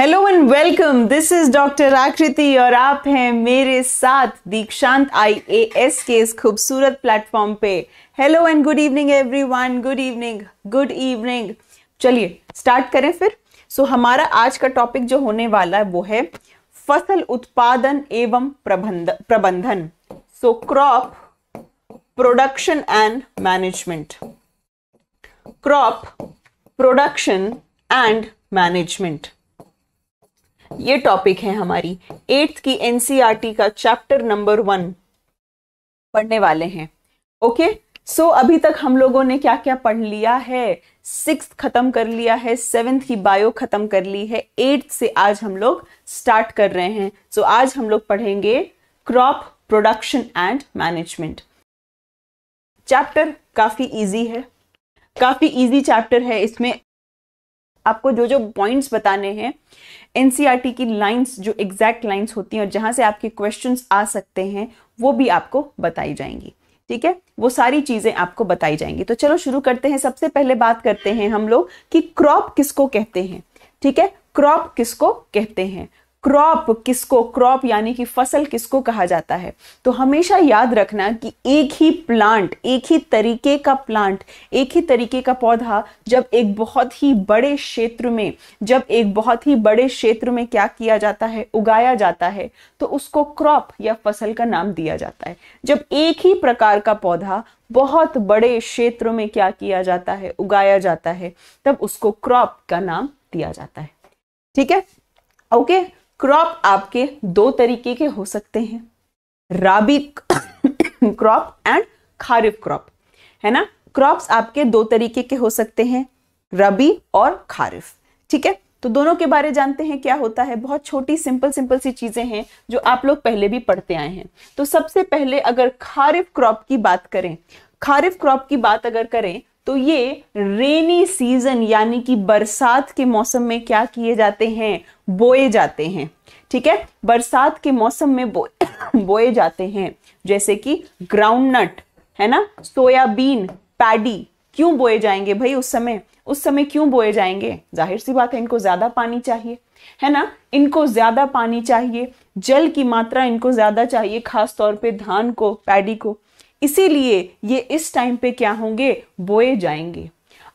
Hello and welcome this is doctor Aakriti और आप हैं मेरे साथ दीक्षांत आईएएस के इस खूबसूरत प्लेटफॉर्म पे hello and good evening everyone good evening good evening चलिए स्टार्ट करें फिर सो so, हमारा आज का टॉपिक जो होने वाला है वो है फसल उत्पादन एवं प्रबंध प्रबंधन so crop production and management crop production and management ये टॉपिक है हमारी एट्थ की एनसीईआरटी e का चैप्टर नंबर वन पढ़ने वाले हैं ओके सो so, अभी तक हम लोगों ने क्या क्या पढ़ लिया है सिक्स खत्म कर लिया है सेवेंथ की बायो खत्म कर ली है एट्थ से आज हम लोग स्टार्ट कर रहे हैं सो so, आज हम लोग पढ़ेंगे crop production and management chapter काफी इजी है काफी इजी चैप्टर है इसमें आपको जो जो पॉइंट्स बताने हैं एनसीईआरटी e की लाइंस जो एग्जैक्ट लाइंस होती हैं और जहां से आपके क्वेश्चन आ सकते हैं वो भी आपको बताई जाएंगी ठीक है वो सारी चीजें आपको बताई जाएंगी तो चलो शुरू करते हैं सबसे पहले बात करते हैं हम लोग कि क्रॉप किसको कहते हैं ठीक है क्रॉप किसको कहते हैं क्रॉप किसको क्रॉप यानी कि फसल किसको कहा जाता है तो हमेशा याद रखना कि एक ही प्लांट एक ही तरीके का प्लांट एक ही तरीके का पौधा जब एक बहुत ही बड़े क्षेत्र में जब एक बहुत ही बड़े क्षेत्र में क्या किया जाता है उगाया जाता है तो उसको क्रॉप या फसल का नाम दिया जाता है जब एक ही प्रकार का पौधा बहुत बड़े क्षेत्र में क्या किया जाता है उगाया जाता है तब उसको क्रॉप का नाम दिया जाता है ठीक है ओके okay? क्रॉप आपके दो तरीके के हो सकते हैं rabi crop and kharif crop है ना क्रॉप्स आपके दो तरीके के हो सकते हैं रबी और खारिफ ठीक है तो दोनों के बारे जानते हैं क्या होता है बहुत छोटी सिंपल सिंपल सी चीज़ें हैं जो आप लोग पहले भी पढ़ते आए हैं तो सबसे पहले अगर खारिफ क्रॉप की बात करें खारिफ क्रॉप की बात अगर करें तो ये रेनी सीजन यानी कि बरसात के मौसम में क्या किए जाते हैं बोए जाते हैं ठीक है बरसात के मौसम में बो, बोए जाते हैं जैसे कि ग्राउंडनट है ना सोयाबीन पैडी क्यों बोए जाएंगे भाई उस समय उस समय क्यों बोए जाएंगे जाहिर सी बात है इनको ज़्यादा पानी चाहिए है ना इनको ज़्यादा पानी चाहिए जल की मात्रा इनको ज़्यादा चाहिए खास तौर पे धान को पैडी को इसीलिए ये इस टाइम पे क्या होंगे बोए जाएंगे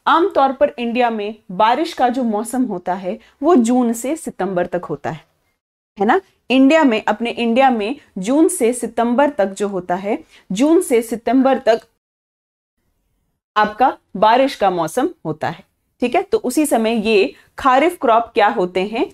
आमतौर पर इंडिया में बारिश का जो मौसम होता है वो जून से सितंबर तक होता है है ना इंडिया में अपने इंडिया में जून से सितंबर तक जो होता है जून से सितंबर तक आपका बारिश का मौसम होता है ठीक है तो उसी समय ये खारिफ क्रॉप क्या होते हैं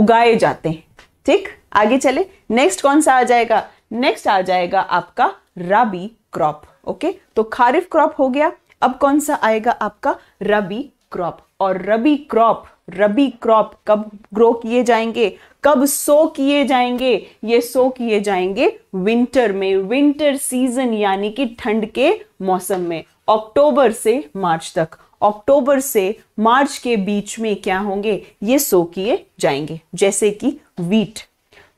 उगाए जाते हैं ठीक आगे चले नेक्स्ट कौन सा आ जाएगा नेक्स्ट आ जाएगा आपका रबी क्रॉप ओके तो खारिफ क्रॉप हो गया अब कौन सा आएगा आपका रबी क्रॉप और रबी क्रॉप रबी क्रॉप कब ग्रो किए जाएंगे कब सो किए जाएंगे ये सो किए जाएंगे विंटर में विंटर सीजन यानी कि ठंड के मौसम में अक्टूबर से मार्च तक अक्टूबर से मार्च के बीच में क्या होंगे ये सो किए जाएंगे जैसे कि वीट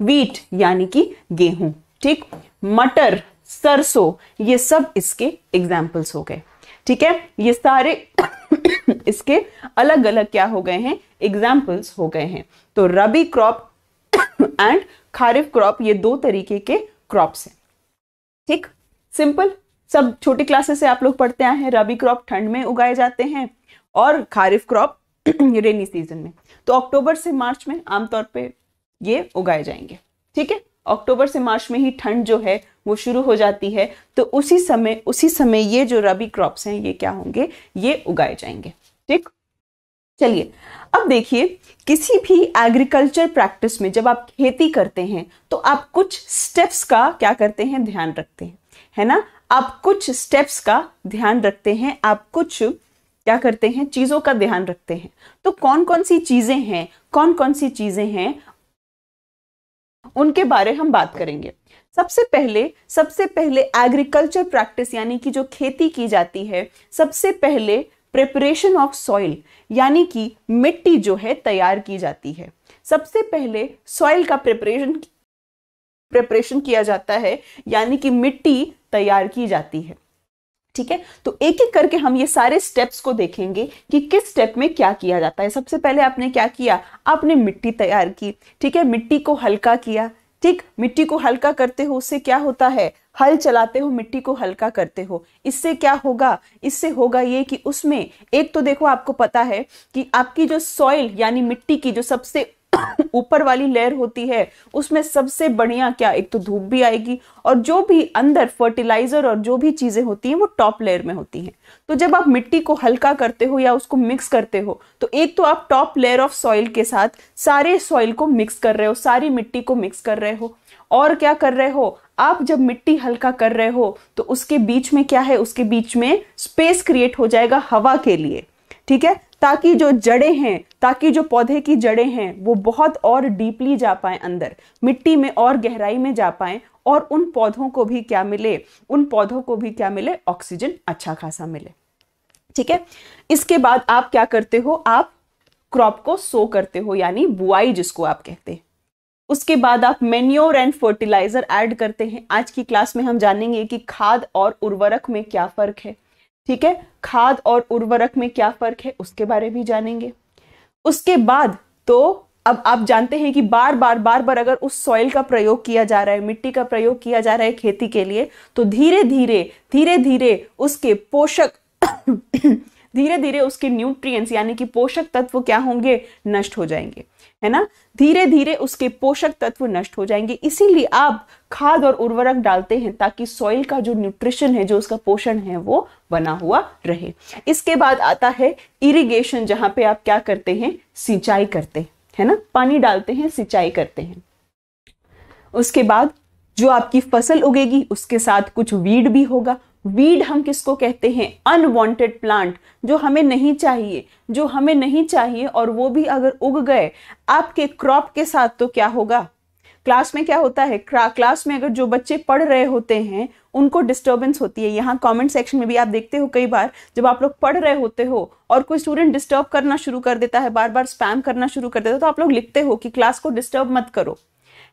वीट यानी कि गेहूं ठीक मटर सरसों ये सब इसके एग्जाम्पल्स हो गए ठीक है ये सारे इसके अलग अलग क्या हो गए हैं एग्जाम्पल्स हो गए हैं तो rabi crop and kharif crop ये दो तरीके के क्रॉप्स हैं ठीक सिंपल सब छोटी क्लासेस से आप लोग पढ़ते आए हैं रबी क्रॉप ठंड में उगाए जाते हैं और खारिफ क्रॉप रेनी सीजन में तो अक्टूबर से मार्च में आमतौर पे ये उगाए जाएंगे ठीक है अक्टूबर से मार्च में ही ठंड जो है वो शुरू हो जाती है तो उसी समय उसी समय ये जो रबी क्रॉप्स हैं ये क्या होंगे ये उगाए जाएंगे ठीक चलिए अब देखिए किसी भी एग्रीकल्चर प्रैक्टिस में जब आप खेती करते हैं तो आप कुछ स्टेप्स का क्या करते हैं ध्यान रखते हैं है ना आप कुछ स्टेप्स का ध्यान रखते हैं आप कुछ क्या करते हैं चीज़ों का ध्यान रखते हैं तो कौन कौन सी चीज़ें हैं कौन कौन सी चीज़ें हैं उनके बारे हम बात करेंगे सबसे पहले सबसे पहले एग्रीकल्चर प्रैक्टिस यानी कि जो खेती की जाती है सबसे पहले प्रिपरेशन ऑफ सॉइल यानी कि मिट्टी जो है तैयार की जाती है सबसे पहले सॉइल का प्रिपरेशन प्रिपरेशन किया जाता है यानी कि मिट्टी तैयार की जाती है ठीक है तो एक एक करके हम ये सारे स्टेप्स को देखेंगे कि किस स्टेप में क्या किया जाता है सबसे पहले आपने क्या किया आपने मिट्टी तैयार की ठीक है मिट्टी को हल्का किया ठीक मिट्टी को हल्का करते हो उससे क्या होता है हल चलाते हो मिट्टी को हल्का करते हो इससे क्या होगा इससे होगा ये कि उसमें एक तो देखो आपको पता है कि आपकी जो सॉइल यानी मिट्टी की जो सबसे ऊपर वाली लेयर होती है उसमें सबसे बढ़िया क्या एक तो धूप भी आएगी और जो भी अंदर फर्टिलाइजर और जो भी चीज़ें होती हैं वो टॉप लेयर में होती हैं तो जब आप मिट्टी को हल्का करते हो या उसको मिक्स करते हो तो एक तो आप टॉप लेयर ऑफ सॉइल के साथ सारे सॉइल को मिक्स कर रहे हो सारी मिट्टी को मिक्स कर रहे हो और क्या कर रहे हो आप जब मिट्टी हल्का कर रहे हो तो उसके बीच में क्या है उसके बीच में स्पेस क्रिएट हो जाएगा हवा के लिए ठीक है ताकि जो जड़ें हैं ताकि जो पौधे की जड़ें हैं वो बहुत और डीपली जा पाएं अंदर मिट्टी में और गहराई में जा पाएं और उन पौधों को भी क्या मिले उन पौधों को भी क्या मिले ऑक्सीजन अच्छा खासा मिले ठीक है इसके बाद आप क्या करते हो आप क्रॉप को सो करते हो यानी बुआई जिसको आप कहते हैं उसके बाद आप मेन्योर एंड फर्टिलाइजर ऐड करते हैं आज की क्लास में हम जानेंगे कि खाद और उर्वरक में क्या फर्क है ठीक है खाद और उर्वरक में क्या फर्क है उसके बारे भी जानेंगे उसके बाद तो अब आप जानते हैं कि बार बार बार बार अगर उस सॉइल का प्रयोग किया जा रहा है मिट्टी का प्रयोग किया जा रहा है खेती के लिए तो धीरे धीरे धीरे धीरे उसके पोषक धीरे धीरे उसके न्यूट्रिएंट्स यानी कि पोषक तत्व क्या होंगे नष्ट हो जाएंगे है ना धीरे धीरे उसके पोषक तत्व नष्ट हो जाएंगे इसीलिए आप खाद और उर्वरक डालते हैं ताकि सॉइल का जो न्यूट्रिशन है जो उसका पोषण है वो बना हुआ रहे इसके बाद आता है इरिगेशन जहां पे आप क्या करते हैं सिंचाई करते हैं है ना पानी डालते हैं सिंचाई करते हैं उसके बाद जो आपकी फसल उगेगी उसके साथ कुछ वीड भी होगा वीड हम किसको कहते हैं अनवांटेड प्लांट जो हमें नहीं चाहिए जो हमें नहीं चाहिए और वो भी अगर उग गए आपके क्रॉप के साथ तो क्या होगा क्लास में क्या होता है क्लास में अगर जो बच्चे पढ़ रहे होते हैं उनको डिस्टर्बेंस होती है यहाँ कमेंट सेक्शन में भी आप देखते हो कई बार जब आप लोग पढ़ रहे होते हो और कोई स्टूडेंट डिस्टर्ब करना शुरू कर देता है बार बार स्पैम करना शुरू कर देता है तो आप लोग लिखते हो कि क्लास को डिस्टर्ब मत करो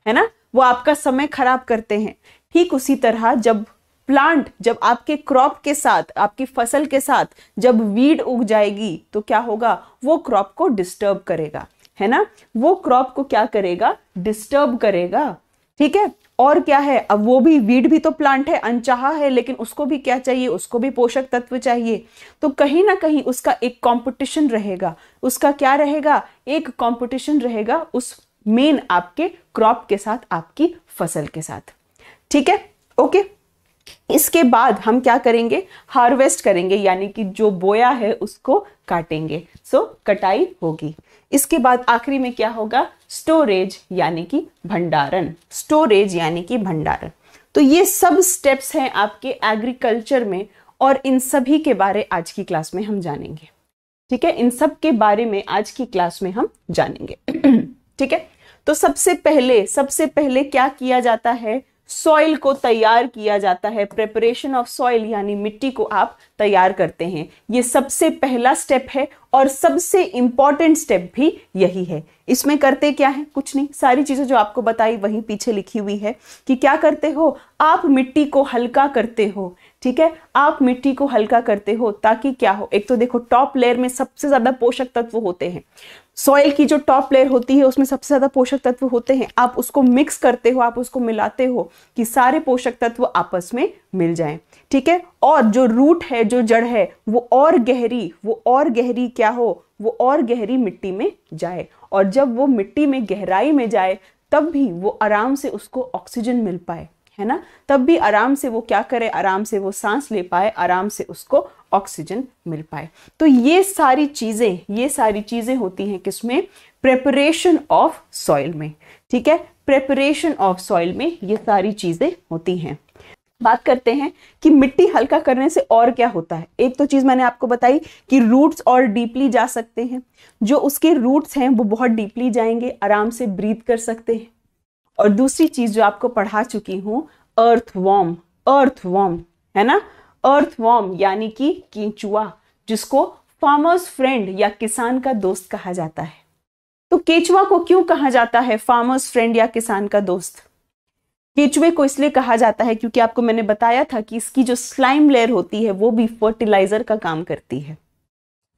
है ना वो आपका समय खराब करते हैं ठीक उसी तरह जब प्लांट जब आपके क्रॉप के साथ आपकी फसल के साथ जब वीड उग जाएगी तो क्या होगा वो क्रॉप को डिस्टर्ब करेगा है ना वो क्रॉप को क्या करेगा डिस्टर्ब करेगा ठीक है और क्या है अब वो भी वीड भी तो प्लांट है अनचाहा है लेकिन उसको भी क्या चाहिए उसको भी पोषक तत्व चाहिए तो कहीं ना कहीं उसका एक कंपटीशन रहेगा उसका क्या रहेगा एक कंपटीशन रहेगा उस मेन आपके क्रॉप के साथ आपकी फसल के साथ ठीक है ओके इसके बाद हम क्या करेंगे हार्वेस्ट करेंगे यानी कि जो बोया है उसको काटेंगे सो so, कटाई होगी इसके बाद आखिरी में क्या होगा स्टोरेज यानी कि भंडारण स्टोरेज यानी कि भंडारण तो ये सब स्टेप्स हैं आपके एग्रीकल्चर में और इन सभी के बारे आज की क्लास में हम जानेंगे ठीक है इन सब के बारे में आज की क्लास में हम जानेंगे ठीक है तो सबसे पहले सबसे पहले क्या किया जाता है सॉइल को तैयार किया जाता है प्रेपरेशन ऑफ सॉइल यानी मिट्टी को आप तैयार करते हैं ये सबसे पहला स्टेप है और सबसे इंपॉर्टेंट स्टेप भी यही है इसमें करते क्या है कुछ नहीं सारी चीज़ें जो आपको बताई वहीं पीछे लिखी हुई है कि क्या करते हो आप मिट्टी को हल्का करते हो ठीक है आप मिट्टी को हल्का करते हो ताकि क्या हो एक तो देखो टॉप लेयर में सबसे ज्यादा पोषक तत्व होते हैं सॉइल की जो टॉप लेयर होती है उसमें सबसे ज्यादा पोषक तत्व होते हैं आप उसको मिक्स करते हो आप उसको मिलाते हो कि सारे पोषक तत्व आपस में मिल जाएं ठीक है और जो रूट है जो जड़ है वो और गहरी वो और गहरी क्या हो वो और गहरी मिट्टी में जाए और जब वो मिट्टी में गहराई में जाए तब भी वो आराम से उसको ऑक्सीजन मिल पाए है ना तब भी आराम से वो क्या करे आराम से वो सांस ले पाए आराम से उसको ऑक्सीजन मिल पाए तो ये सारी चीज़ें ये सारी चीज़ें होती हैं किसमें प्रेपरेशन ऑफ सॉइल में ठीक है प्रेपरेशन ऑफ सॉइल में ये सारी चीज़ें होती हैं बात करते हैं कि मिट्टी हल्का करने से और क्या होता है एक तो चीज़ मैंने आपको बताई कि रूट्स और डीपली जा सकते हैं जो उसके रूट्स हैं वो बहुत डीपली जाएंगे आराम से ब्रीथ कर सकते हैं और दूसरी चीज जो आपको पढ़ा चुकी हूं अर्थ वॉम अर्थ वॉम है ना अर्थ वॉम यानी कि केचुआ जिसको फार्मर्स फ्रेंड या किसान का दोस्त कहा जाता है तो केचुआ को क्यों कहा जाता है फार्मर्स फ्रेंड या किसान का दोस्त केचुए को इसलिए कहा जाता है क्योंकि आपको मैंने बताया था कि इसकी जो स्लाइम लेयर होती है वो भी फर्टिलाइजर का काम करती है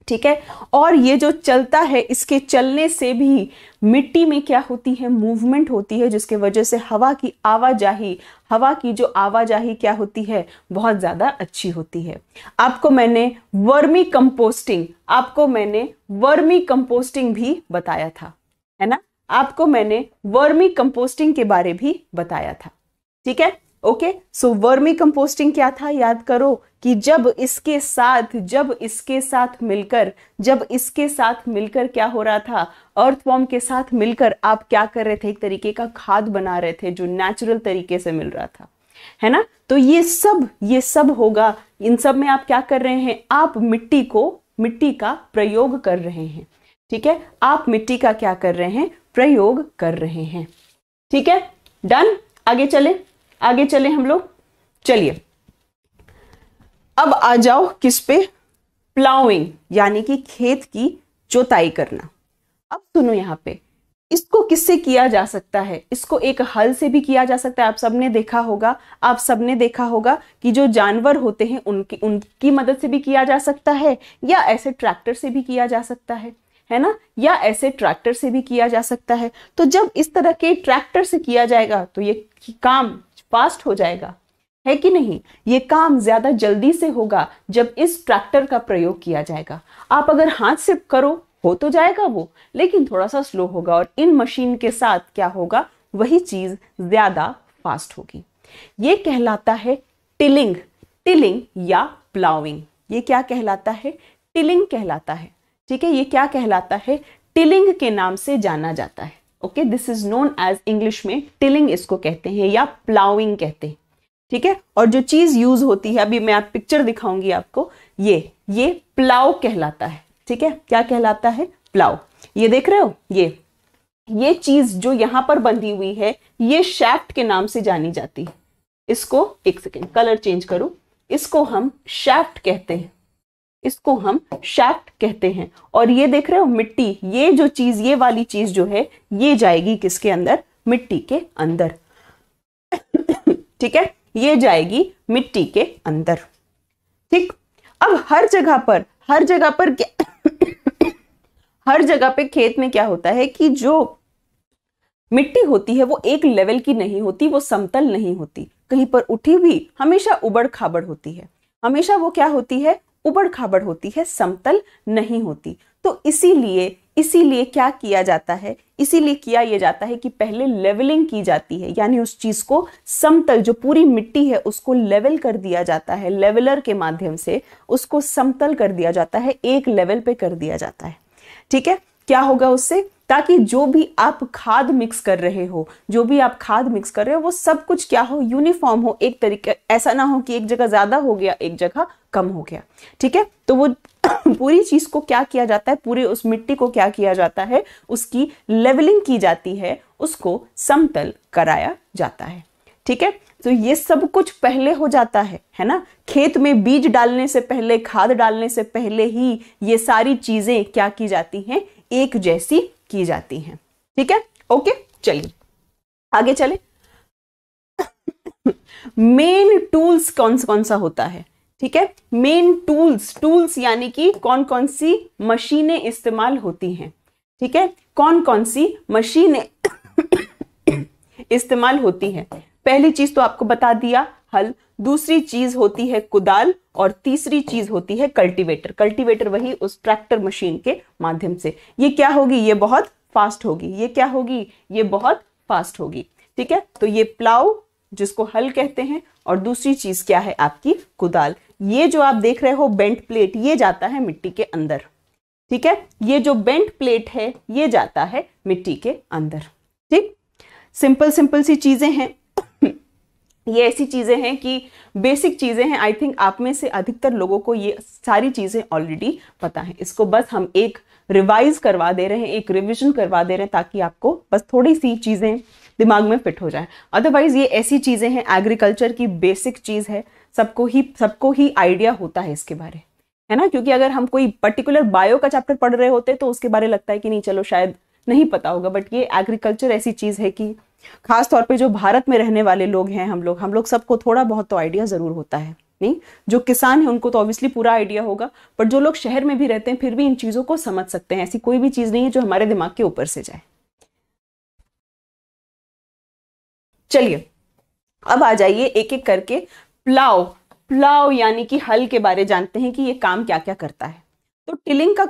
ठीक है और ये जो चलता है इसके चलने से भी मिट्टी में क्या होती है मूवमेंट होती है जिसके वजह से हवा की आवाजाही हवा की जो आवाजाही क्या होती है बहुत ज़्यादा अच्छी होती है आपको मैंने वर्मी कंपोस्टिंग आपको मैंने वर्मी कंपोस्टिंग भी बताया था है ना आपको मैंने वर्मी कंपोस्टिंग के बारे भी बताया था ठीक है ओके सो वर्मी कंपोस्टिंग क्या था याद करो कि जब इसके साथ जब इसके साथ मिलकर जब इसके साथ मिलकर क्या हो रहा था अर्थवॉर्म के साथ मिलकर आप क्या कर रहे थे एक तरीके का खाद बना रहे थे जो नेचुरल तरीके से मिल रहा था है ना तो ये सब ये सब होगा इन सब में आप क्या कर रहे हैं आप मिट्टी को मिट्टी का प्रयोग कर रहे हैं ठीक है आप मिट्टी का क्या कर रहे हैं प्रयोग कर रहे हैं ठीक है डन आगे चले आगे चले हम लोग चलिए अब आ जाओ किस पे प्लाउइंग यानी कि खेत की जोताई करना अब सुनो यहां पे इसको किससे किया जा सकता है इसको एक हल से भी किया जा सकता है आप सबने देखा होगा आप सबने देखा होगा कि जो जानवर होते हैं उनकी उनकी मदद से भी किया जा सकता है या ऐसे ट्रैक्टर से भी किया जा सकता है है ना या ऐसे ट्रैक्टर से भी किया जा सकता है तो जब इस तरह के ट्रैक्टर से किया जाएगा तो ये काम फास्ट हो जाएगा है कि नहीं ये काम ज्यादा जल्दी से होगा जब इस ट्रैक्टर का प्रयोग किया जाएगा आप अगर हाथ से करो हो तो जाएगा वो लेकिन थोड़ा सा स्लो होगा और इन मशीन के साथ क्या होगा वही चीज ज्यादा फास्ट होगी ये कहलाता है टिलिंग टिलिंग या प्लाउिंग ये क्या कहलाता है टिलिंग कहलाता है ठीक है ये क्या कहलाता है टिलिंग के नाम से जाना जाता है okay this is known as English में टिलिंग इसको कहते हैं या प्लाउइंग कहते हैं ठीक है और जो चीज यूज होती है अभी मैं आप पिक्चर दिखाऊंगी आपको ये ये प्लाउ कहलाता है ठीक है क्या कहलाता है प्लाव ये देख रहे हो ये ये चीज जो यहां पर बंधी हुई है ये शैफ्ट के नाम से जानी जाती है इसको एक सेकेंड कलर चेंज करूं इसको हम शैफ्ट कहते हैं इसको हम शैफ्ट कहते हैं और ये देख रहे हो मिट्टी ये जो चीज ये वाली चीज जो है ये जाएगी किसके अंदर मिट्टी के अंदर ठीक है ये जाएगी मिट्टी के अंदर ठीक अब हर जगह पर हर जगह पर क्या हर जगह पे खेत में क्या होता है कि जो मिट्टी होती है वो एक लेवल की नहीं होती वो समतल नहीं होती कहीं पर उठी भी हमेशा उबड़ खाबड़ होती है हमेशा वो क्या होती है उबड़ खाबड़ होती है समतल नहीं होती तो इसीलिए इसीलिए क्या किया जाता है इसीलिए किया यह जाता है कि पहले लेवलिंग की जाती है यानी उस चीज को समतल जो पूरी मिट्टी है उसको लेवल कर दिया जाता है लेवलर के माध्यम से उसको समतल कर दिया जाता है एक लेवल पे कर दिया जाता है ठीक है क्या होगा उससे ताकि जो भी आप खाद मिक्स कर रहे हो जो भी आप खाद मिक्स कर रहे हो वो सब कुछ क्या हो यूनिफॉर्म हो एक तरीके ऐसा ना हो कि एक जगह ज़्यादा हो गया एक जगह कम हो गया ठीक है तो वो पूरी चीज़ को क्या किया जाता है पूरे उस मिट्टी को क्या किया जाता है उसकी लेवलिंग की जाती है उसको समतल कराया जाता है ठीक है तो ये सब कुछ पहले हो जाता है है ना खेत में बीज डालने से पहले खाद डालने से पहले ही ये सारी चीज़ें क्या की जाती हैं एक जैसी की जाती हैं ठीक है ओके चलिए आगे चले मेन टूल्स कौन सा कौन सा होता है ठीक है मेन टूल्स टूल्स यानी कि कौन कौन सी मशीनें इस्तेमाल होती हैं ठीक है कौन कौन सी मशीनें इस्तेमाल होती हैं पहली चीज तो आपको बता दिया हल दूसरी चीज होती है कुदाल और तीसरी चीज होती है कल्टीवेटर कल्टीवेटर वही उस ट्रैक्टर मशीन के माध्यम से ये क्या होगी ये बहुत फास्ट होगी ये क्या होगी ये बहुत फास्ट होगी ठीक है तो ये प्लाव जिसको हल कहते हैं और दूसरी चीज क्या है आपकी कुदाल ये जो आप देख रहे हो बेंट प्लेट ये जाता है मिट्टी के अंदर ठीक है ये जो बेंट प्लेट है ये जाता है मिट्टी के अंदर ठीक सिंपल सिंपल सी चीजें हैं ये ऐसी चीज़ें हैं कि बेसिक चीज़ें हैं आई थिंक आप में से अधिकतर लोगों को ये सारी चीज़ें ऑलरेडी पता हैं इसको बस हम एक रिवाइज करवा दे रहे हैं एक रिविजन करवा दे रहे हैं ताकि आपको बस थोड़ी सी चीज़ें दिमाग में फिट हो जाए अदरवाइज ये ऐसी चीज़ें हैं एग्रीकल्चर की बेसिक चीज़ है सबको ही सबको ही आइडिया होता है इसके बारे है ना क्योंकि अगर हम कोई पर्टिकुलर बायो का चैप्टर पढ़ रहे होते तो उसके बारे लगता है कि नहीं चलो शायद नहीं पता होगा बट ये एग्रीकल्चर ऐसी चीज़ है कि खास तौर पे जो भारत में रहने वाले लोग हैं हम लोग हम लोग सबको थोड़ा बहुत तो आइडिया ज़रूर होता है नहीं जो किसान है उनको तो ऑब्वियसली पूरा आइडिया होगा पर जो लोग शहर में भी रहते हैं फिर भी इन चीज़ों को समझ सकते हैं ऐसी कोई भी चीज़ नहीं है जो हमारे दिमाग के ऊपर से जाए चलिए अब आ जाइए एक एक करके प्लाव प्लाव यानी कि हल के बारे जानते हैं कि ये काम क्या क्या करता है तो टिलिंग का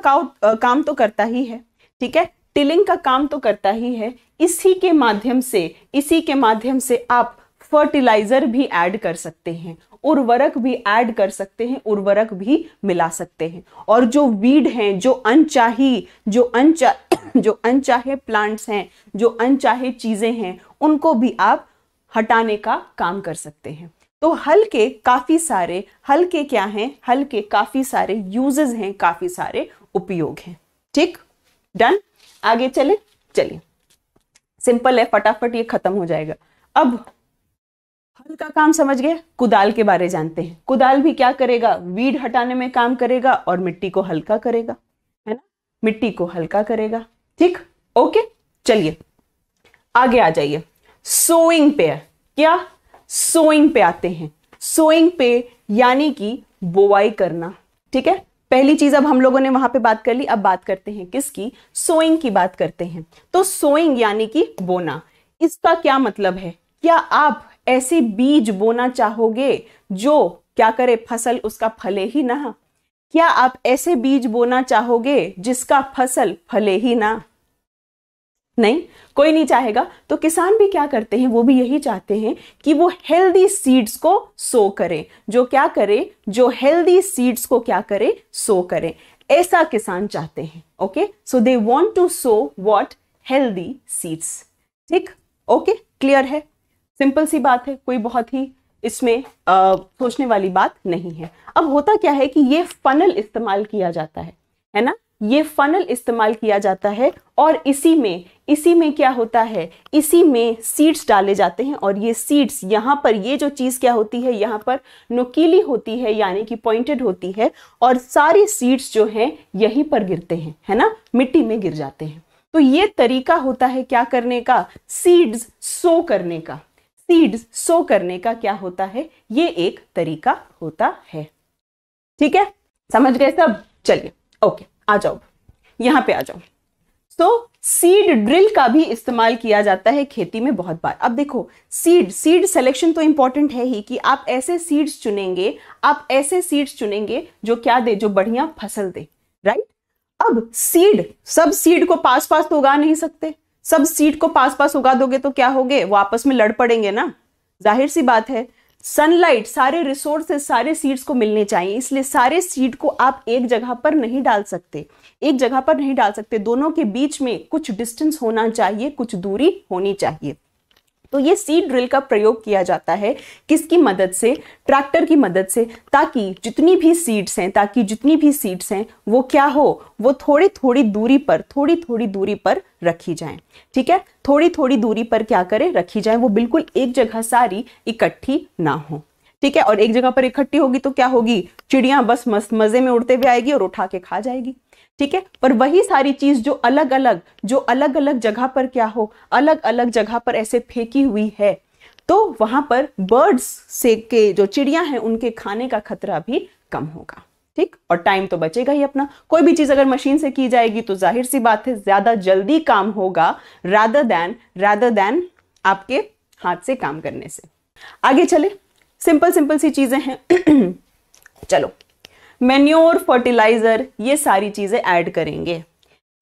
आ, काम तो करता ही है ठीक है टिलिंग का काम तो करता ही है इसी के माध्यम से इसी के माध्यम से आप फर्टिलाइजर भी ऐड कर सकते हैं उर्वरक भी ऐड कर सकते हैं उर्वरक भी मिला सकते हैं और जो वीड हैं जो अनचाही जो अनचा जो अनचाहे प्लांट्स हैं जो अनचाहे चीज़ें हैं उनको भी आप हटाने का काम कर सकते हैं तो हल के काफ़ी सारे हल के क्या हैं हल के काफ़ी सारे यूजेस हैं काफ़ी सारे उपयोग हैं ठीक डन आगे चले चलिए सिंपल है फटाफट ये खत्म हो जाएगा अब हल का काम समझ गए कुदाल के बारे जानते हैं कुदाल भी क्या करेगा वीड हटाने में काम करेगा और मिट्टी को हल्का करेगा है ना मिट्टी को हल्का करेगा ठीक ओके चलिए आगे आ जाइए सोइंग पे क्या सोइंग पे आते हैं सोइंग पे यानी कि बोवाई करना ठीक है पहली चीज अब हम लोगों ने वहां पे बात कर ली अब बात करते हैं किसकी सोइंग की बात करते हैं तो सोइंग यानी कि बोना इसका क्या मतलब है क्या आप ऐसे बीज बोना चाहोगे जो क्या करे फसल उसका फले ही ना क्या आप ऐसे बीज बोना चाहोगे जिसका फसल फले ही ना नहीं कोई नहीं चाहेगा तो किसान भी क्या करते हैं वो भी यही चाहते हैं कि वो हेल्दी सीड्स को सो करें जो क्या करें जो हेल्दी सीड्स को क्या करें सो करें ऐसा किसान चाहते हैं okay so they want to sow what healthy seeds ठीक ओके क्लियर है सिंपल सी बात है कोई बहुत ही इसमें सोचने वाली बात नहीं है अब होता क्या है कि ये फनल इस्तेमाल किया जाता है है ना ये फनल इस्तेमाल किया जाता है और इसी में इसी में क्या होता है इसी में सीड्स डाले जाते हैं और ये सीड्स यहाँ पर ये जो चीज़ क्या होती है यहाँ पर नुकीली होती है यानी कि पॉइंटेड होती है और सारी सीड्स जो हैं यहीं पर गिरते हैं है ना मिट्टी में गिर जाते हैं तो ये तरीका होता है क्या करने का सीड्स सो करने का सीड्स सो करने का क्या होता है ये एक तरीका होता है ठीक है समझ गए सब चलिए ओके आ जाओ यहां पे आ जाओ सो सीड ड्रिल का भी इस्तेमाल किया जाता है खेती में बहुत बार अब देखो सीड सीड सेलेक्शन तो इंपॉर्टेंट है ही कि आप ऐसे सीड्स चुनेंगे आप ऐसे सीड्स चुनेंगे जो क्या दे जो बढ़िया फसल दे राइट अब सीड सब सीड को पास पास तो उगा नहीं सकते सब सीड को पास पास उगा दोगे तो क्या होगे वो आपस में लड़ पड़ेंगे ना जाहिर सी बात है सनलाइट सारे रिसोर्सेस सारे सीड्स को मिलने चाहिए इसलिए सारे सीड को आप एक जगह पर नहीं डाल सकते एक जगह पर नहीं डाल सकते दोनों के बीच में कुछ डिस्टेंस होना चाहिए कुछ दूरी होनी चाहिए तो ये सीड ड्रिल का प्रयोग किया जाता है किसकी मदद से ट्रैक्टर की मदद से ताकि जितनी भी सीड्स हैं ताकि जितनी भी सीड्स हैं वो क्या हो वो थोड़ी थोड़ी दूरी पर थोड़ी थोड़ी दूरी पर रखी जाएं ठीक है थोड़ी थोड़ी दूरी पर क्या करें रखी जाएं वो बिल्कुल एक जगह सारी इकट्ठी ना हो ठीक है और एक जगह पर इकट्ठी होगी तो क्या होगी चिड़िया बस मस्त मजे में उड़ते हुए आएगी और उठा के खा जाएगी ठीक है पर वही सारी चीज जो अलग अलग जो अलग अलग जगह पर क्या हो अलग अलग जगह पर ऐसे फेंकी हुई है तो वहां पर बर्ड्स से के जो चिड़िया हैं उनके खाने का खतरा भी कम होगा ठीक और टाइम तो बचेगा ही अपना कोई भी चीज अगर मशीन से की जाएगी तो जाहिर सी बात है ज्यादा जल्दी काम होगा रादर देन रादर देन आपके हाथ से काम करने से आगे चले सिंपल सिंपल सी चीज़ें हैं चलो मेन्योर फर्टिलाइज़र ये सारी चीज़ें ऐड करेंगे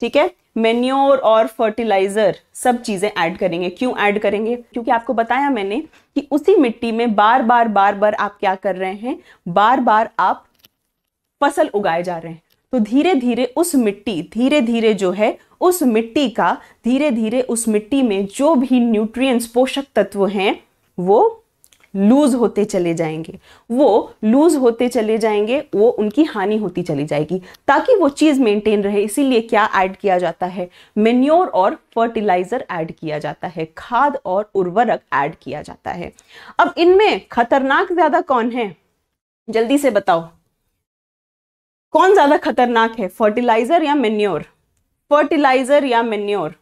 ठीक है मेन्योर और फर्टिलाइज़र सब चीज़ें ऐड करेंगे क्यों ऐड करेंगे क्योंकि आपको बताया मैंने कि उसी मिट्टी में बार बार बार बार आप क्या कर रहे हैं बार बार आप फसल उगाए जा रहे हैं तो धीरे धीरे उस मिट्टी धीरे धीरे जो है उस मिट्टी का धीरे धीरे उस मिट्टी में जो भी न्यूट्रिएंट्स पोषक तत्व हैं वो लूज होते चले जाएंगे वो लूज होते चले जाएंगे वो उनकी हानि होती चली जाएगी ताकि वो चीज़ मेंटेन रहे इसीलिए क्या ऐड किया जाता है मेन्योर और फर्टिलाइज़र ऐड किया जाता है खाद और उर्वरक ऐड किया जाता है अब इनमें खतरनाक ज़्यादा कौन है जल्दी से बताओ कौन ज़्यादा खतरनाक है फर्टिलाइज़र या मेन्योर फर्टिलाइज़र या manure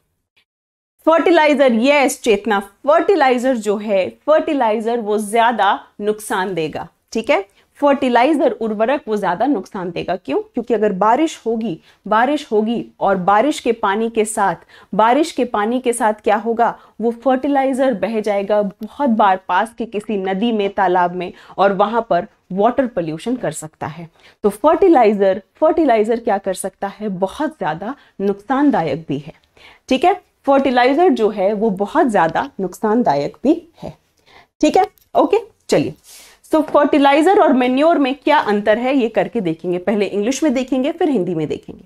fertilizer yes Chetna fertilizer जो है फर्टिलाइजर वो ज्यादा नुकसान देगा ठीक है फर्टिलाइजर उर्वरक वो ज्यादा नुकसान देगा क्यों क्योंकि अगर बारिश होगी बारिश होगी और बारिश के पानी के साथ बारिश के पानी के साथ क्या होगा वो फर्टिलाइजर बह जाएगा बहुत बार पास के किसी नदी में तालाब में और वहां पर वाटर पोल्यूशन कर सकता है तो फर्टिलाइजर फर्टिलाइजर क्या कर सकता है बहुत ज्यादा नुकसानदायक भी है ठीक है फर्टिलाइजर जो है वो बहुत ज़्यादा नुकसानदायक भी है ठीक है ओके चलिए सो फर्टिलाइजर और मेन्योर में क्या अंतर है ये करके देखेंगे पहले इंग्लिश में देखेंगे फिर हिंदी में देखेंगे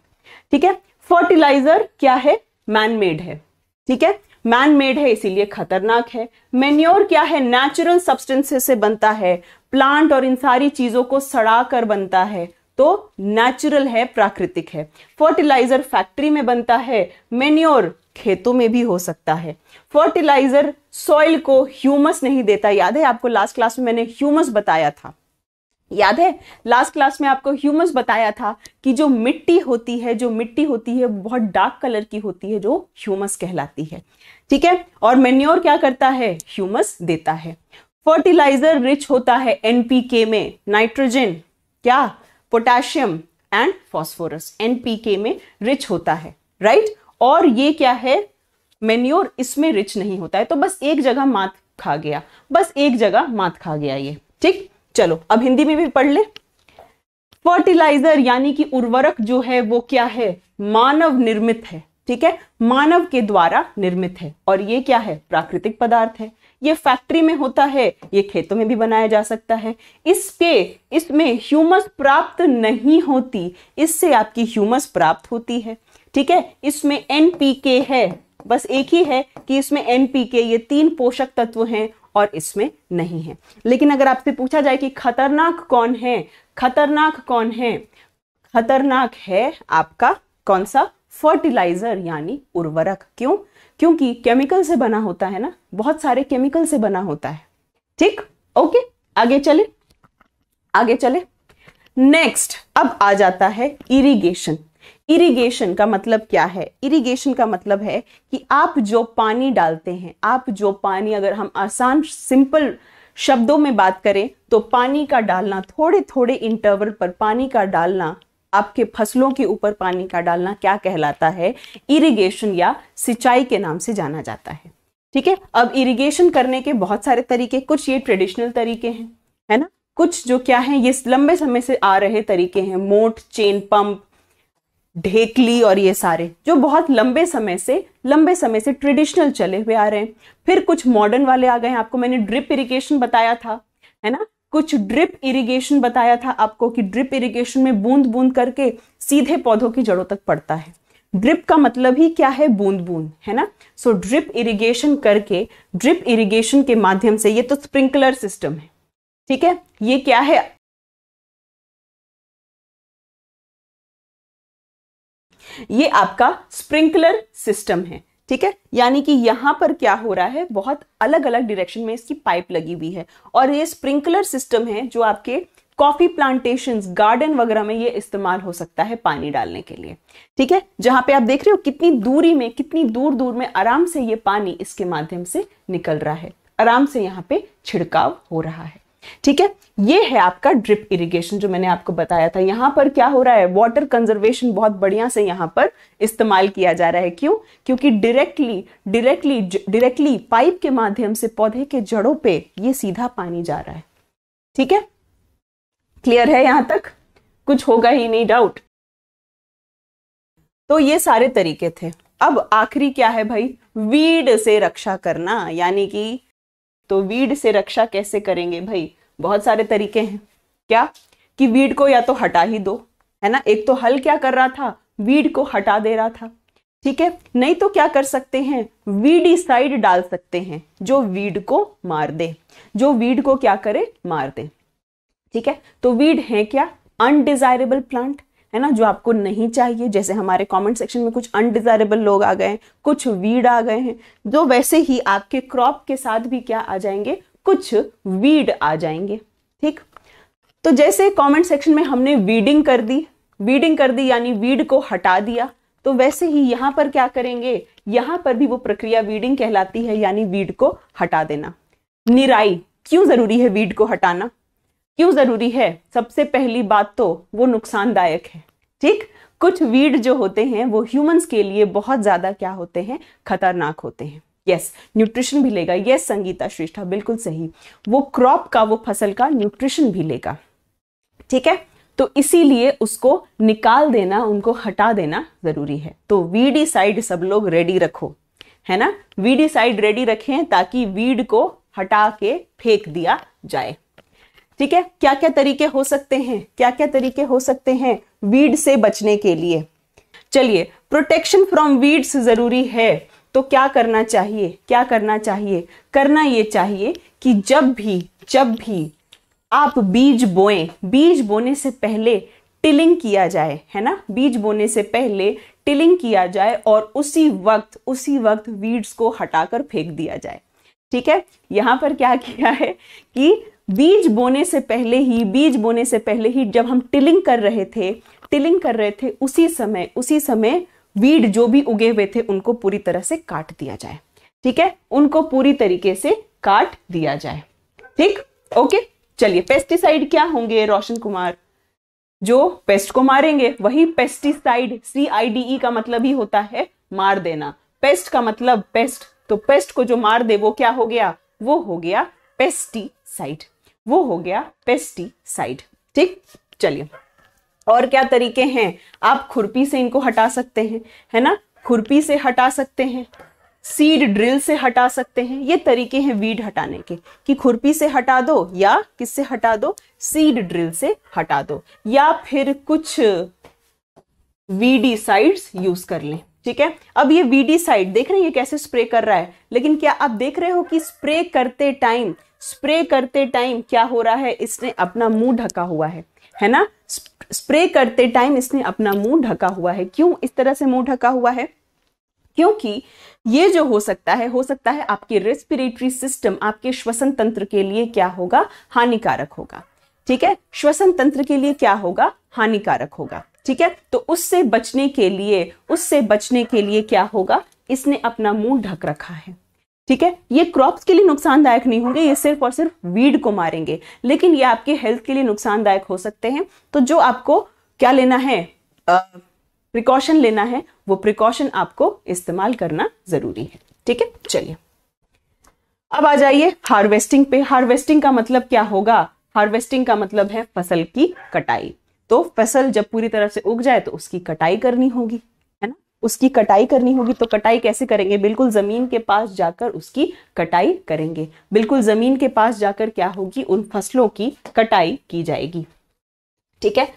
ठीक है फर्टिलाइजर क्या है मैन मेड है ठीक है मैन मेड है इसीलिए खतरनाक है मेन्योर क्या है नेचुरल सब्सटेंसेस से बनता है प्लांट और इन सारी चीजों को सड़ा कर बनता है तो नेचुरल है प्राकृतिक है फर्टिलाइजर फैक्ट्री में बनता है मेन्योर खेतों में भी हो सकता है फर्टिलाइजर सॉइल को ह्यूमस नहीं देता याद है आपको लास्ट क्लास में मैंने ह्यूमस बताया था याद है लास्ट क्लास में आपको ह्यूमस बताया था कि जो मिट्टी होती है जो मिट्टी होती है बहुत डार्क कलर की होती है जो ह्यूमस कहलाती है ठीक है और मेन्योर क्या करता है ह्यूमस देता है फर्टिलाइजर रिच होता है एनपीके में नाइट्रोजन क्या पोटेशियम एंड फॉस्फोरस एनपीके में रिच होता है राइट right? और ये क्या है मेन्योर इसमें रिच नहीं होता है तो बस एक जगह मात खा गया बस एक जगह मात खा गया ये ठीक चलो अब हिंदी में भी पढ़ ले फर्टिलाइजर यानी कि उर्वरक जो है वो क्या है मानव निर्मित है ठीक है मानव के द्वारा निर्मित है और ये क्या है प्राकृतिक पदार्थ है ये फैक्ट्री में होता है ये खेतों में भी बनाया जा सकता है इसके इसमें ह्यूमस प्राप्त नहीं होती इससे आपकी ह्यूमस प्राप्त होती है ठीक है इसमें एन पी के है बस एक ही है कि इसमें एन पी के ये तीन पोषक तत्व हैं और इसमें नहीं है लेकिन अगर आपसे पूछा जाए कि खतरनाक कौन है खतरनाक कौन है खतरनाक है आपका कौन सा फर्टिलाइजर यानी उर्वरक क्यों क्योंकि केमिकल से बना होता है ना बहुत सारे केमिकल से बना होता है ठीक ओके आगे चले आगे चले नेक्स्ट अब आ जाता है इरिगेशन इरिगेशन का मतलब क्या है इरिगेशन का मतलब है कि आप जो पानी डालते हैं आप जो पानी अगर हम आसान सिंपल शब्दों में बात करें तो पानी का डालना थोड़े थोड़े इंटरवल पर पानी का डालना आपके फसलों के ऊपर पानी का डालना क्या कहलाता है इरिगेशन या सिंचाई के नाम से जाना जाता है ठीक है अब इरिगेशन करने के बहुत सारे तरीके कुछ ये ट्रेडिशनल तरीके हैं है ना कुछ जो क्या है ये लंबे समय से आ रहे तरीके हैं मोट चेन पंप ढेकली और ये सारे जो बहुत लंबे समय से लंबे समय से ट्रेडिशनल चले हुए आ रहे हैं फिर कुछ मॉडर्न वाले आ गए आपको मैंने ड्रिप इरिगेशन बताया था है ना कुछ ड्रिप इरिगेशन बताया था आपको कि ड्रिप इरिगेशन में बूंद बूंद करके सीधे पौधों की जड़ों तक पड़ता है ड्रिप का मतलब ही क्या है बूंद बूंद है ना सो ड्रिप इरिगेशन करके ड्रिप इरिगेशन के माध्यम से ये तो स्प्रिंकलर सिस्टम है ठीक है ये क्या है ये आपका स्प्रिंकलर सिस्टम है ठीक है यानी कि यहां पर क्या हो रहा है बहुत अलग अलग डायरेक्शन में इसकी पाइप लगी हुई है और ये स्प्रिंकलर सिस्टम है जो आपके कॉफी प्लांटेशन गार्डन वगैरह में ये इस्तेमाल हो सकता है पानी डालने के लिए ठीक है जहां पे आप देख रहे हो कितनी दूरी में कितनी दूर दूर में आराम से ये पानी इसके माध्यम से निकल रहा है आराम से यहाँ पे छिड़काव हो रहा है ठीक है ये है आपका ड्रिप इरिगेशन जो मैंने आपको बताया था यहाँ पर क्या हो रहा है वाटर कंजर्वेशन बहुत बढ़िया से यहाँ पर इस्तेमाल किया जा रहा है क्यों क्योंकि डायरेक्टली डायरेक्टली डायरेक्टली पाइप के माध्यम से पौधे के जड़ों पे ये सीधा पानी जा रहा है ठीक है क्लियर है यहां तक कुछ होगा ही नहीं डाउट तो ये सारे तरीके थे अब आखिरी क्या है भाई वीड से रक्षा करना यानी कि तो वीड से रक्षा कैसे करेंगे भाई बहुत सारे तरीके हैं क्या कि वीड को या तो हटा ही दो है ना एक तो हल क्या कर रहा था वीड को हटा दे रहा था ठीक है नहीं तो क्या कर सकते हैं वीडिसाइड डाल सकते हैं जो वीड को मार दे जो वीड को क्या करे मार दे ठीक है तो वीड है क्या अनडिजायरेबल प्लांट है ना जो आपको नहीं चाहिए जैसे हमारे कमेंट सेक्शन में कुछ अनडिजायरेबल लोग आ गए हैं कुछ वीड आ गए हैं जो वैसे ही आपके क्रॉप के साथ भी क्या आ जाएंगे कुछ वीड आ जाएंगे ठीक तो जैसे कमेंट सेक्शन में हमने वीडिंग कर दी वीडिंग कर दी यानी वीड को हटा दिया तो वैसे ही यहां पर क्या करेंगे यहां पर भी वो प्रक्रिया वीडिंग कहलाती है यानी वीड को हटा देना निराई क्यों ज़रूरी है वीड को हटाना क्यों ज़रूरी है सबसे पहली बात तो वो नुकसानदायक है ठीक कुछ वीड जो होते हैं वो ह्यूमंस के लिए बहुत ज़्यादा क्या होते हैं खतरनाक होते हैं यस न्यूट्रिशन भी लेगा यस संगीता श्रेष्ठा बिल्कुल सही वो क्रॉप का वो फसल का न्यूट्रिशन भी लेगा ठीक है तो इसीलिए उसको निकाल देना उनको हटा देना जरूरी है तो वीडी साइड सब लोग रेडी रखो है ना वीडी साइड रेडी रखें ताकि वीड को हटा के फेंक दिया जाए ठीक है क्या क्या तरीके हो सकते हैं क्या क्या तरीके हो सकते हैं वीड से बचने के लिए चलिए प्रोटेक्शन फ्रॉम वीड्स जरूरी है तो क्या करना चाहिए क्या करना चाहिए करना ये चाहिए कि जब भी जब भी आप बीज बोएं बीज बोने से पहले टिलिंग किया जाए है ना बीज बोने से पहले टिलिंग किया जाए और उसी वक्त उसी वक्त वीड्स को हटाकर फेंक दिया जाए ठीक है यहां पर क्या किया है कि बीज बोने से पहले ही बीज बोने से पहले ही जब हम टिलिंग कर रहे थे टिलिंग कर रहे थे उसी समय उसी समय वीड जो भी उगे हुए थे उनको पूरी तरह से काट दिया जाए ठीक है उनको पूरी तरीके से काट दिया जाए ठीक ओके चलिए पेस्टिसाइड क्या होंगे रोशन कुमार जो पेस्ट को मारेंगे वही pesticide C I D E का मतलब ही होता है मार देना पेस्ट का मतलब पेस्ट तो पेस्ट को जो मार दे वो क्या हो गया वो हो गया पेस्टिसाइड वो हो गया पेस्टिसाइड ठीक चलिए और क्या तरीके हैं आप खुरपी से इनको हटा सकते हैं है ना खुरपी से हटा सकते हैं सीड ड्रिल से हटा सकते हैं ये तरीके हैं वीड हटाने के कि खुरपी से हटा दो या किससे हटा दो सीड ड्रिल से हटा दो या फिर कुछ वीडी साइड्स यूज कर लें ठीक है अब ये वीडी साइड देख रहे हैं ये कैसे स्प्रे कर रहा है लेकिन क्या आप देख रहे हो कि स्प्रे करते टाइम स्प्रे करते टाइम क्या हो रहा है इसने अपना मुंह ढका हुआ है है ना स्प्रे करते टाइम इसने अपना मुंह ढका हुआ है क्यों इस तरह से मुंह ढका हुआ है क्योंकि ये जो हो सकता है हो सकता है आपके रेस्पिरेटरी सिस्टम आपके श्वसन तंत्र के लिए क्या होगा हानिकारक होगा ठीक है श्वसन तंत्र के लिए क्या होगा हानिकारक होगा ठीक है तो उससे बचने के लिए उससे बचने के लिए क्या होगा इसने अपना मुंह ढक रखा है ठीक है ये क्रॉप्स के लिए नुकसानदायक नहीं होंगे ये सिर्फ और सिर्फ वीड को मारेंगे लेकिन ये आपके हेल्थ के लिए नुकसानदायक हो सकते हैं तो जो आपको क्या लेना है प्रिकॉशन लेना है वो प्रिकॉशन आपको इस्तेमाल करना जरूरी है ठीक है चलिए अब आ जाइए हार्वेस्टिंग पे हार्वेस्टिंग का मतलब क्या होगा हार्वेस्टिंग का मतलब है फसल की कटाई तो फसल जब पूरी तरह से उग जाए तो उसकी कटाई करनी होगी उसकी कटाई करनी होगी तो कटाई कैसे करेंगे बिल्कुल ज़मीन के पास जाकर उसकी कटाई करेंगे बिल्कुल ज़मीन के पास जाकर क्या होगी उन फसलों की कटाई की जाएगी ठीक है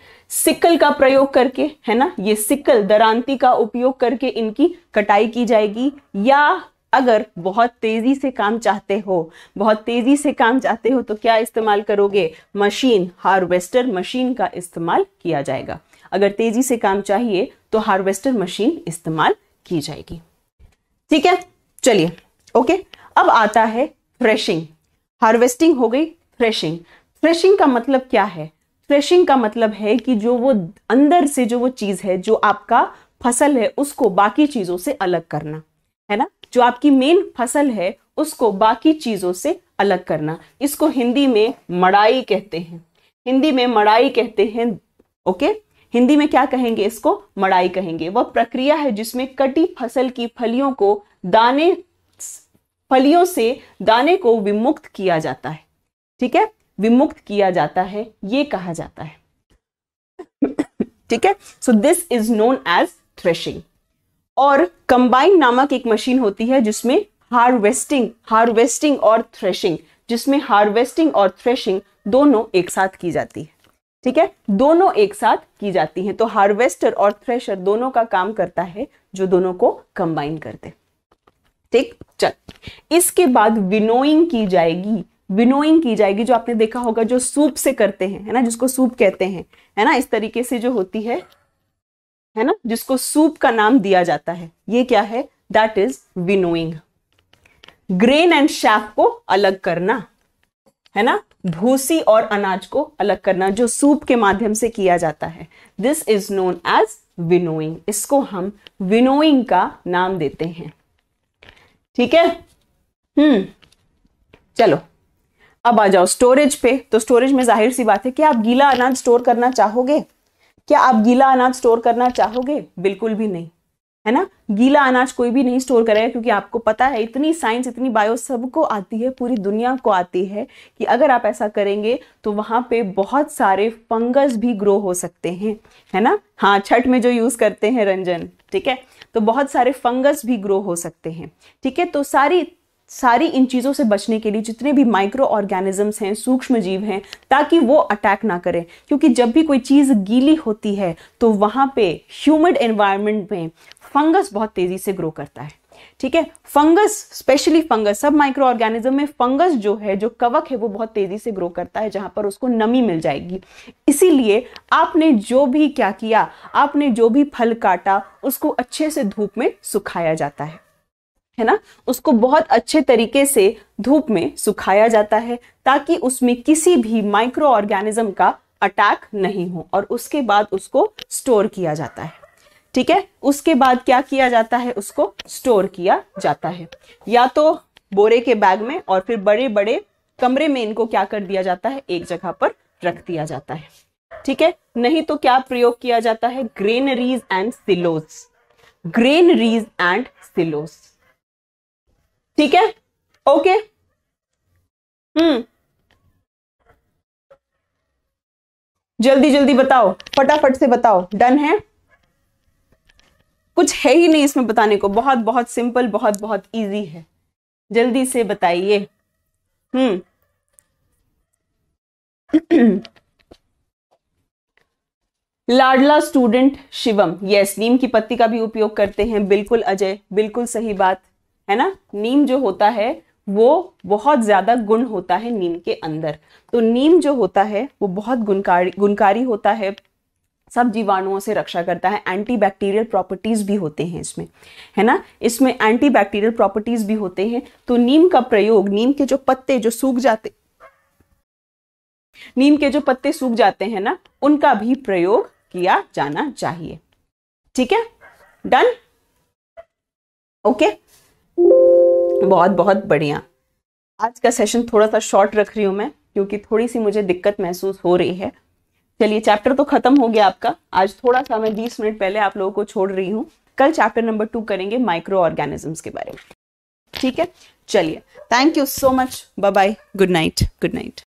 सिक्कल का प्रयोग करके है ना ये सिक्कल दरांती का उपयोग करके इनकी कटाई की जाएगी या अगर बहुत तेजी से काम चाहते हो बहुत तेजी से काम चाहते हो तो क्या इस्तेमाल करोगे मशीन हार्वेस्टर मशीन का इस्तेमाल किया जाएगा अगर तेजी से काम चाहिए तो हार्वेस्टर मशीन इस्तेमाल की जाएगी ठीक है चलिए ओके अब आता है थ्रेशिंग हार्वेस्टिंग हो गई थ्रेशिंग थ्रेशिंग का मतलब क्या है थ्रेशिंग का मतलब है कि जो वो अंदर से जो वो चीज़ है जो आपका फसल है उसको बाकी चीज़ों से अलग करना है ना जो आपकी मेन फसल है उसको बाकी चीज़ों से अलग करना इसको हिंदी में मड़ाई कहते हैं हिंदी में मड़ाई कहते हैं ओके हिंदी में क्या कहेंगे इसको मड़ाई कहेंगे वह प्रक्रिया है जिसमें कटी फसल की फलियों को दाने फलियों से दाने को विमुक्त किया जाता है ठीक है विमुक्त किया जाता है ये कहा जाता है ठीक है so this is known as threshing और कंबाइन नामक एक मशीन होती है जिसमें हार्वेस्टिंग हार्वेस्टिंग और थ्रेशिंग जिसमें हार्वेस्टिंग और थ्रेशिंग दोनों एक साथ की जाती है ठीक है दोनों एक साथ की जाती हैं तो हार्वेस्टर और थ्रेशर दोनों का काम करता है जो दोनों को कंबाइन करते ठीक चल इसके बाद विनोइंग की जाएगी विनोइंग की जाएगी जो आपने देखा होगा जो सूप से करते हैं है ना जिसको सूप कहते हैं है ना इस तरीके से जो होती है है ना जिसको सूप का नाम दिया जाता है ये क्या है that is winnowing grain and chaff को अलग करना है ना भूसी और अनाज को अलग करना जो सूप के माध्यम से किया जाता है this is known as winnowing इसको हम विनोइंग का नाम देते हैं ठीक है हम्म चलो अब आ जाओ स्टोरेज पे तो स्टोरेज में जाहिर सी बात है कि आप गीला अनाज स्टोर करना चाहोगे क्या आप गीला अनाज स्टोर करना चाहोगे बिल्कुल भी नहीं है ना गीला अनाज कोई भी नहीं स्टोर करेगा क्योंकि आपको पता है इतनी साइंस इतनी बायो सबको आती है पूरी दुनिया को आती है कि अगर आप ऐसा करेंगे तो वहाँ पे बहुत सारे फंगस भी ग्रो हो सकते हैं है ना हाँ छठ में जो यूज़ करते हैं रंजन ठीक है तो बहुत सारे फंगस भी ग्रो हो सकते हैं ठीक है तो सारी सारी इन चीज़ों से बचने के लिए जितने भी माइक्रो ऑर्गेनिजम्स हैं सूक्ष्म जीव हैं ताकि वो अटैक ना करें क्योंकि जब भी कोई चीज़ गीली होती है तो वहाँ पे ह्यूमिड एनवायरनमेंट में फंगस बहुत तेजी से ग्रो करता है ठीक है फंगस स्पेशली फंगस सब माइक्रो ऑर्गेनिज्म में फंगस जो है जो कवक है वो बहुत तेजी से ग्रो करता है जहां पर उसको नमी मिल जाएगी इसीलिए आपने जो भी क्या किया आपने जो भी फल काटा उसको अच्छे से धूप में सुखाया जाता है है ना उसको बहुत अच्छे तरीके से धूप में सुखाया जाता है ताकि उसमें किसी भी माइक्रो ऑर्गेनिज्म का अटैक नहीं हो और उसके बाद उसको स्टोर किया जाता है ठीक है उसके बाद क्या किया जाता है उसको स्टोर किया जाता है या तो बोरे के बैग में और फिर बड़े बड़े कमरे में इनको क्या कर दिया जाता है एक जगह पर रख दिया जाता है ठीक है नहीं तो क्या प्रयोग किया जाता है granaries and silos granaries and silos ठीक है ओके हम्म जल्दी जल्दी बताओ फटाफट से बताओ डन है कुछ है ही नहीं इसमें बताने को बहुत बहुत सिंपल बहुत बहुत इजी है जल्दी से बताइए हम्म लाडला स्टूडेंट शिवम यस नीम की पत्ती का भी उपयोग करते हैं बिल्कुल अजय बिल्कुल सही बात है ना नीम जो होता है वो बहुत ज्यादा गुण होता है नीम के अंदर तो नीम जो होता है वो बहुत गुणकारी गुणकारी होता है सब जीवाणुओं से रक्षा करता है एंटी बैक्टीरियल प्रॉपर्टीज़ भी होते हैं इसमें है ना इसमें एंटी बैक्टीरियल प्रॉपर्टीज़ भी होते हैं तो नीम का प्रयोग नीम के जो पत्ते जो सूख जाते नीम के जो पत्ते सूख जाते हैं ना उनका भी प्रयोग किया जाना चाहिए ठीक है डन ओके बहुत बहुत बढ़िया आज का सेशन थोड़ा सा शॉर्ट रख रही हूँ मैं क्योंकि थोड़ी सी मुझे दिक्कत महसूस हो रही है चलिए चैप्टर तो खत्म हो गया आपका आज थोड़ा सा मैं 20 मिनट पहले आप लोगों को छोड़ रही हूँ कल चैप्टर नंबर टू करेंगे माइक्रो ऑर्गेनिजम्स के बारे में ठीक है चलिए thank you so much bye bye good night good night